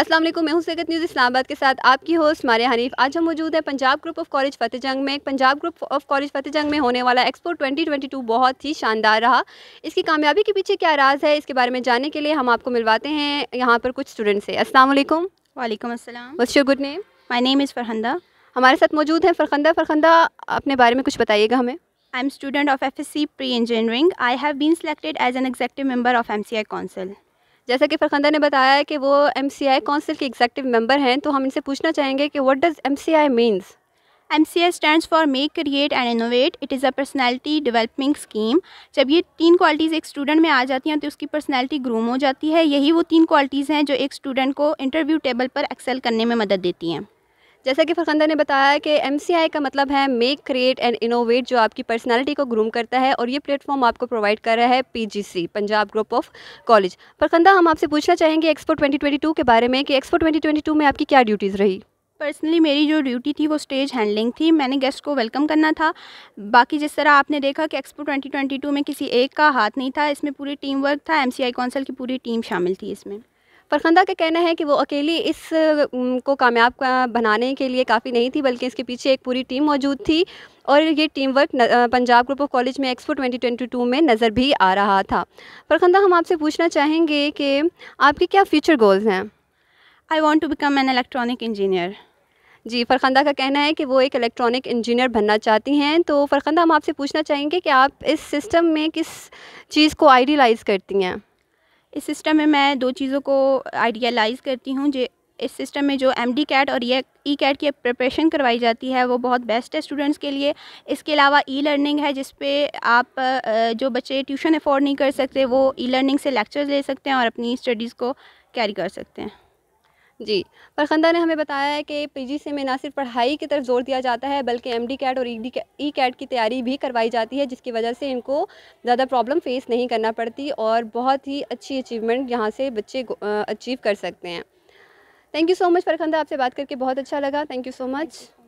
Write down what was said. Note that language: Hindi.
अस्सलाम वालेकुम मैं हूं सेकत न्यूज़ इस्लामाबाद के साथ आपकी होस्ट मारिया हनीफ आज हम मौजूद हैं Punjab group of college Fateh Jang में Punjab group of college Fateh Jang में होने वाला एक्सपो 2022 बहुत ही शानदार रहा इसकी कामयाबी के पीछे क्या राज है इसके बारे में जानने के लिए हम आपको मिलवाते हैं यहाँ पर कुछ स्टूडेंट से अस्सलाम वालेकुम वालेकुम अस्सलाम what's your good name my name is Farhanda हमारे साथ मौजूद हैं फरखंदा फरखंदा अपने बारे में कुछ बताइएगा हमें I am student of F S C pre engineering I have been selected as an executive member of M C I council जैसा कि फरखंदा ने बताया कि वो एम सी आई काउंसिल के एग्जेक्टिव मेम्बर हैं तो हम इनसे पूछना चाहेंगे कि what does M C I means M C I stand for make create and innovate it is a personality developing scheme जब ये तीन क्वालिटीज़ एक स्टूडेंट में आ जाती हैं तो उसकी पर्सनैलिटी ग्रूम हो जाती है यही वो तीन क्वालिटीज़ हैं जो एक स्टूडेंट को इंटरव्यू टेबल पर एक्सेल करने में मदद देती हैं जैसा कि फरखंदा ने बताया कि एम का मतलब है मेक क्रिएट एंड इनोवेट जो आपकी पर्सनैलिटी को ग्रूम करता है और ये प्लेटफॉर्म आपको प्रोवाइड कर रहा है P Punjab group of college Farkhanda हम आपसे पूछना चाहेंगे एक्सपो 2022 के बारे में कि एक्सपो 2022 में आपकी क्या ड्यूटीज़ रही पर्सनली मेरी जो ड्यूटी थी वो स्टेज हैंडलिंग थी मैंने गेस्ट को वेलकम करना था बाकी जिस तरह आपने देखा कि एक्सपो 2022 में किसी एक का हाथ नहीं था इसमें पूरी टीम वर्क था एमसीआई काउंसिल की पूरी टीम शामिल थी इसमें फरखंदा का कहना है कि वो अकेली इस को कामयाब बनाने के लिए काफ़ी नहीं थी बल्कि इसके पीछे एक पूरी टीम मौजूद थी और ये team work Punjab group of college में एक्सपो 2022 में नज़र भी आ रहा था फरखंदा हम आपसे पूछना चाहेंगे कि आपके क्या फ्यूचर गोल्स हैं I want to become an electronic engineer जी फरखंदा का कहना है कि वो एक इलेक्ट्रॉनिक इंजीनियर बनना चाहती हैं तो फरखंदा हम आपसे पूछना चाहेंगे कि आप इस सिस्टम में किस चीज़ को आइडियलाइज़ करती हैं इस सिस्टम में मैं दो चीज़ों को आइडियलाइज़ करती हूँ जो इस सिस्टम में जो एम डी कैट और ये ई कैट की प्रिपरेशन करवाई जाती है वो बहुत बेस्ट है स्टूडेंट्स के लिए इसके अलावा ई लर्निंग है जिस पे आप जो बच्चे ट्यूशन अफोर्ड नहीं कर सकते वो ई लर्निंग से लेक्चर्स ले सकते हैं और अपनी स्टडीज़ को कैरी कर सकते हैं जी फरखंदा ने हमें बताया है कि से में ना सिर्फ पढ़ाई की तरफ जोर दिया जाता है बल्कि एमडी कैट और ई ई कैट की तैयारी भी करवाई जाती है जिसकी वजह से इनको ज़्यादा प्रॉब्लम फेस नहीं करना पड़ती और बहुत ही अच्छी अचीवमेंट यहाँ से बच्चे अचीव कर सकते हैं thank you so much Farkhanda आपसे बात करके बहुत अच्छा लगा थैंक यू सो मच